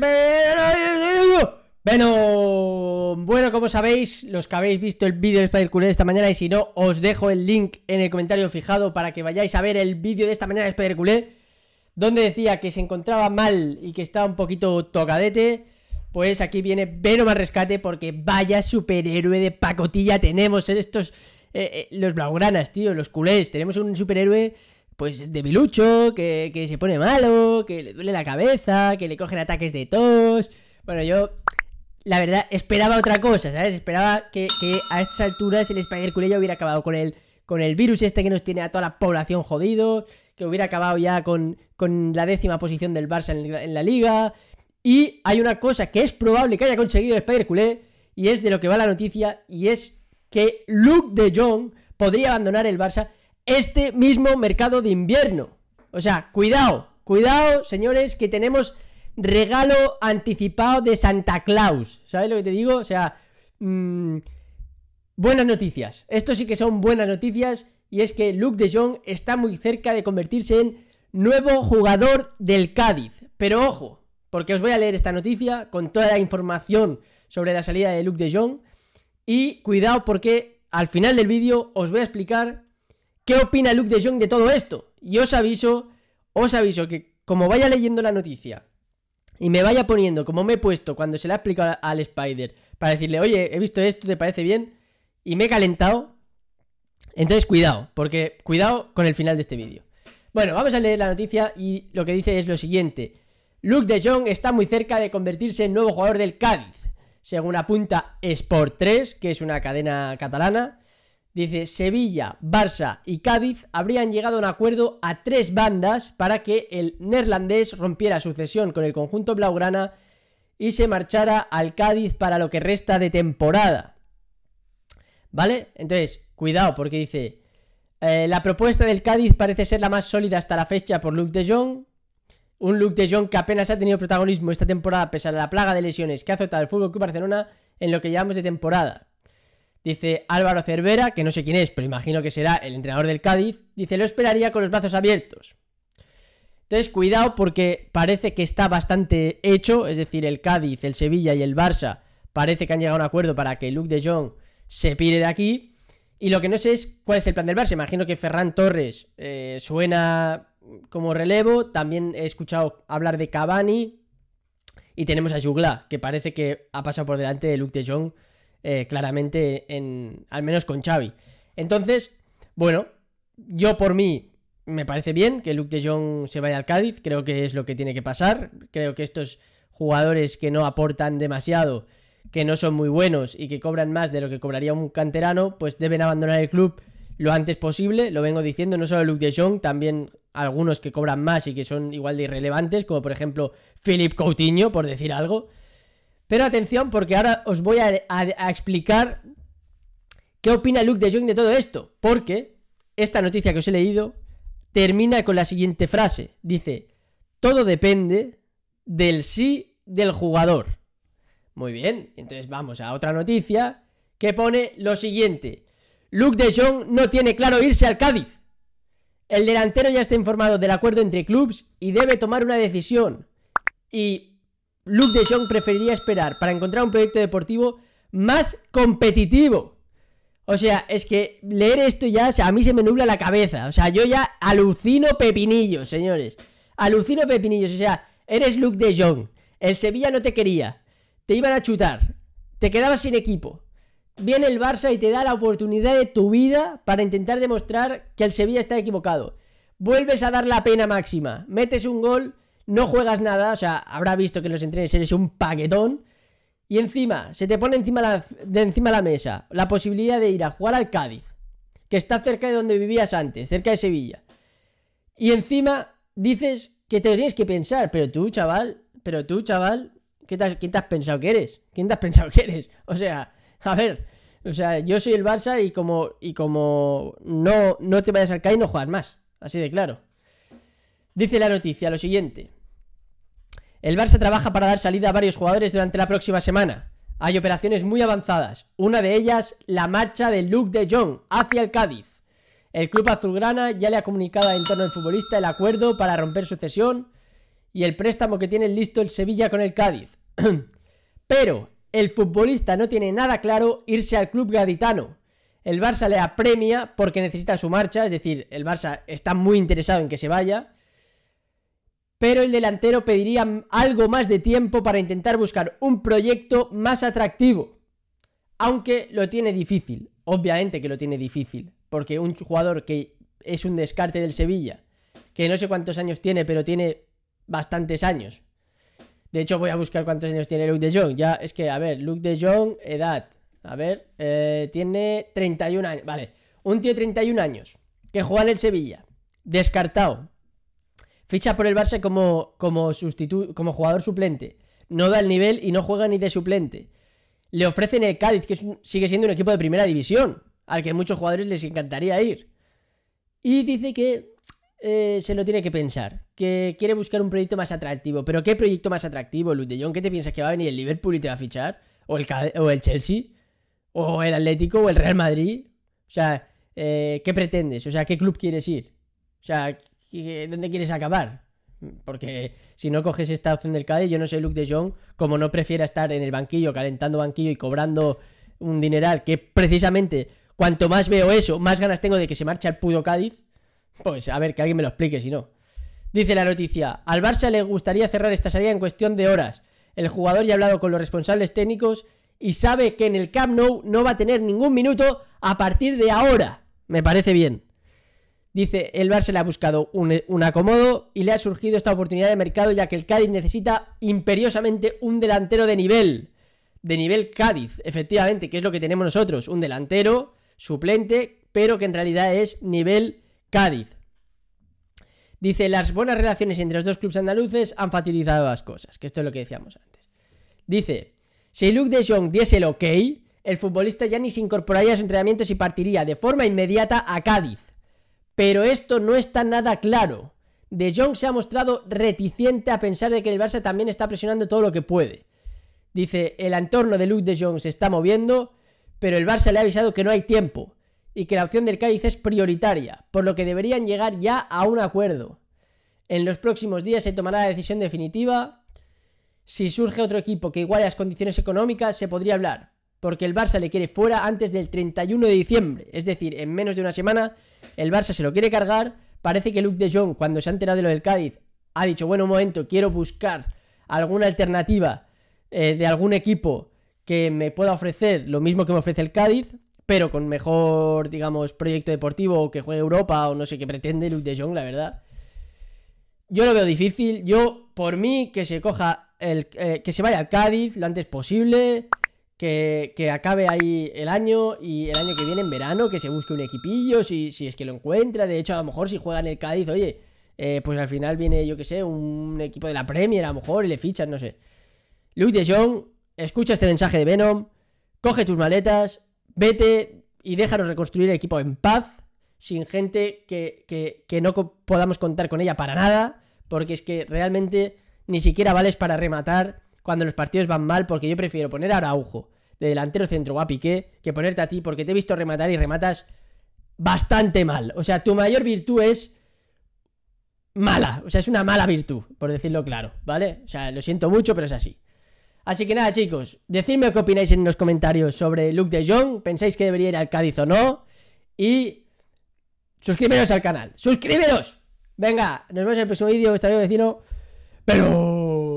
Bueno, bueno, como sabéis, los que habéis visto el vídeo de Spider Culé de esta mañana, y si no, os dejo el link en el comentario fijado para que vayáis a ver el vídeo de esta mañana de Spider Culé, donde decía que se encontraba mal y que estaba un poquito tocadete. Pues aquí viene Venom más rescate, porque vaya superhéroe de pacotilla tenemos en eh, estos. Eh, eh, los blaugranas, tío, los culés. Tenemos un superhéroe pues debilucho, que, que se pone malo, que le duele la cabeza, que le cogen ataques de tos. Bueno, yo la verdad esperaba otra cosa, ¿sabes? Esperaba que, a estas alturas el Spider ya hubiera acabado con el, con el virus este que nos tiene a toda la población jodido, que hubiera acabado ya con, con la décima posición del Barça en, la liga. Y hay una cosa que es probable que haya conseguido el Spider y es de lo que va la noticia, y es que Luke de Jong podría abandonar el Barça este mismo mercado de invierno. O sea, cuidado, cuidado, señores, que tenemos regalo anticipado de Santa Claus. ¿Sabes lo que te digo? O sea, mm, buenas noticias. Esto sí que son buenas noticias y es que Luke de Jong está muy cerca de convertirse en nuevo jugador del Cádiz. Pero ojo, porque os voy a leer esta noticia con toda la información sobre la salida de Luke de Jong y cuidado porque al final del vídeo os voy a explicar ¿Qué opina Luke de Jong de todo esto? Y os aviso, os aviso que como vaya leyendo la noticia y me vaya poniendo como me he puesto cuando se la he explicado al Spider para decirle, oye, he visto esto, ¿te parece bien? Y me he calentado. Entonces cuidado, porque cuidado con el final de este vídeo. Bueno, vamos a leer la noticia y lo que dice es lo siguiente. Luke de Jong está muy cerca de convertirse en nuevo jugador del Cádiz, según apunta Sport 3, que es una cadena catalana. Dice, Sevilla, Barça y Cádiz habrían llegado a un acuerdo a tres bandas para que el neerlandés rompiera su cesión con el conjunto blaugrana y se marchara al Cádiz para lo que resta de temporada. ¿Vale? Entonces, cuidado porque dice, eh, la propuesta del Cádiz parece ser la más sólida hasta la fecha por Luke de Jong. Un Luke de Jong que apenas ha tenido protagonismo esta temporada pese a la plaga de lesiones que ha azotado el FC Barcelona en lo que llevamos de temporada. Dice Álvaro Cervera, que no sé quién es, pero imagino que será el entrenador del Cádiz. Dice, lo esperaría con los brazos abiertos. Entonces, cuidado porque parece que está bastante hecho, es decir, el Cádiz, el Sevilla y el Barça parece que han llegado a un acuerdo para que Luke de Jong se pire de aquí. Y lo que no sé es cuál es el plan del Barça. Imagino que Ferran Torres eh, suena como relevo. También he escuchado hablar de Cavani. Y tenemos a Jugla, que parece que ha pasado por delante de Luke de Jong eh, claramente en, al menos con Xavi. Entonces, bueno, yo por mí me parece bien que Luke de Jong se vaya al Cádiz, creo que es lo que tiene que pasar, creo que estos jugadores que no aportan demasiado, que no son muy buenos y que cobran más de lo que cobraría un canterano, pues deben abandonar el club lo antes posible, lo vengo diciendo, no solo Luke de Jong, también algunos que cobran más y que son igual de irrelevantes, como por ejemplo Philip Coutinho, por decir algo, pero atención, porque ahora os voy a, explicar qué opina Luke de Jong de todo esto. Porque esta noticia que os he leído termina con la siguiente frase. Dice, todo depende del sí del jugador. Muy bien, entonces vamos a otra noticia que pone lo siguiente. Luke de Jong no tiene claro irse al Cádiz. El delantero ya está informado del acuerdo entre clubes y debe tomar una decisión. Y Luke de Jong preferiría esperar para encontrar un proyecto deportivo más competitivo. O sea, es que leer esto ya, a mí se me nubla la cabeza. O sea, yo ya alucino pepinillos, señores. Alucino pepinillos. O sea, eres Luke de Jong. El Sevilla no te quería. Te iban a chutar. Te quedabas sin equipo. Viene el Barça y te da la oportunidad de tu vida para intentar demostrar que el Sevilla está equivocado. Vuelves a dar la pena máxima. Metes un gol no juegas nada, o sea, habrá visto que en los entrenes eres un paquetón. Y encima, se te pone encima de encima la mesa la posibilidad de ir a jugar al Cádiz, que está cerca de donde vivías antes, cerca de Sevilla. Y encima dices que te tienes que pensar, pero tú, chaval, pero tú, chaval, ¿qué te, ¿quién te has pensado que eres? ¿Quién te has pensado que eres? O sea, a ver, o sea, yo soy el Barça y como, y como no, no te vayas al Cádiz no juegas más, así de claro. Dice la noticia lo siguiente. El Barça trabaja para dar salida a varios jugadores durante la próxima semana. Hay operaciones muy avanzadas. Una de ellas, la marcha de Luke de Jong hacia el Cádiz. El club azulgrana ya le ha comunicado en torno al futbolista el acuerdo para romper su cesión y el préstamo que tiene listo el Sevilla con el Cádiz. Pero el futbolista no tiene nada claro irse al club gaditano. El Barça le apremia porque necesita su marcha, es decir, el Barça está muy interesado en que se vaya pero el delantero pediría algo más de tiempo para intentar buscar un proyecto más atractivo. Aunque lo tiene difícil, obviamente que lo tiene difícil, porque un jugador que es un descarte del Sevilla, que no sé cuántos años tiene, pero tiene bastantes años. De hecho, voy a buscar cuántos años tiene Luke de Jong. Ya, es que, a ver, Luke de Jong, edad. A ver, eh, tiene 31 años. Vale, un tío de 31 años, que juega en el Sevilla, descartado, Ficha por el Barça como, como, como jugador suplente. No da el nivel y no juega ni de suplente. Le ofrecen el Cádiz, que sigue siendo un equipo de primera división, al que muchos jugadores les encantaría ir. Y dice que eh, se lo tiene que pensar, que quiere buscar un proyecto más atractivo. ¿Pero qué proyecto más atractivo, Luz ¿Qué te piensas que va a venir el Liverpool y te va a fichar? ¿O el, o el Chelsea? ¿O el Atlético? ¿O el Real Madrid? O sea, eh, ¿qué pretendes? O sea, ¿qué club quieres ir? O sea, ¿dónde quieres acabar? Porque si no coges esta opción del Cádiz, yo no sé Luke de Jong, como no prefiera estar en el banquillo, calentando banquillo y cobrando un dineral, que precisamente cuanto más veo eso, más ganas tengo de que se marche al pudo Cádiz, pues a ver, que alguien me lo explique si no. Dice la noticia, al Barça le gustaría cerrar esta salida en cuestión de horas. El jugador ya ha hablado con los responsables técnicos y sabe que en el Camp Nou no va a tener ningún minuto a partir de ahora. Me parece bien. Dice, el Barça le ha buscado un, acomodo y le ha surgido esta oportunidad de mercado ya que el Cádiz necesita imperiosamente un delantero de nivel. De nivel Cádiz, efectivamente, que es lo que tenemos nosotros. Un delantero suplente, pero que en realidad es nivel Cádiz. Dice, las buenas relaciones entre los dos clubes andaluces han facilitado las cosas, que esto es lo que decíamos antes. Dice, si Luc de Jong diese el ok, el futbolista ya ni se incorporaría a sus entrenamientos y partiría de forma inmediata a Cádiz pero esto no está nada claro. De Jong se ha mostrado reticente a pensar de que el Barça también está presionando todo lo que puede. Dice, el entorno de Luke de Jong se está moviendo, pero el Barça le ha avisado que no hay tiempo y que la opción del Cádiz es prioritaria, por lo que deberían llegar ya a un acuerdo. En los próximos días se tomará la decisión definitiva. Si surge otro equipo que iguale las condiciones económicas, se podría hablar, porque el Barça le quiere fuera antes del 31 de diciembre. Es decir, en menos de una semana, el Barça se lo quiere cargar. Parece que Luke de Jong, cuando se ha enterado de lo del Cádiz, ha dicho, bueno, un momento, quiero buscar alguna alternativa eh, de algún equipo que me pueda ofrecer lo mismo que me ofrece el Cádiz, pero con mejor, digamos, proyecto deportivo o que juegue Europa o no sé qué pretende Luke de Jong, la verdad. Yo lo veo difícil. Yo, por mí, que se coja el. Eh, que se vaya al Cádiz lo antes posible que, acabe ahí el año y el año que viene en verano, que se busque un equipillo, si, si es que lo encuentra. De hecho, a lo mejor si juega en el Cádiz, oye, eh, pues al final viene, yo que sé, un equipo de la Premier, a lo mejor, y le fichan, no sé. Luis de Jong, escucha este mensaje de Venom, coge tus maletas, vete y déjanos reconstruir el equipo en paz, sin gente que, que, que no podamos contar con ella para nada, porque es que realmente ni siquiera vales para rematar cuando los partidos van mal, porque yo prefiero poner a Araujo, de delantero centro a Piqué que ponerte a ti porque te he visto rematar y rematas bastante mal. O sea, tu mayor virtud es mala. O sea, es una mala virtud, por decirlo claro, ¿vale? O sea, lo siento mucho, pero es así. Así que nada, chicos, decidme qué opináis en los comentarios sobre Luke de Jong. ¿Pensáis que debería ir al Cádiz o no? Y suscríbenos al canal. ¡Suscríbenos! Venga, nos vemos en el próximo vídeo. estaré vecino. Pero...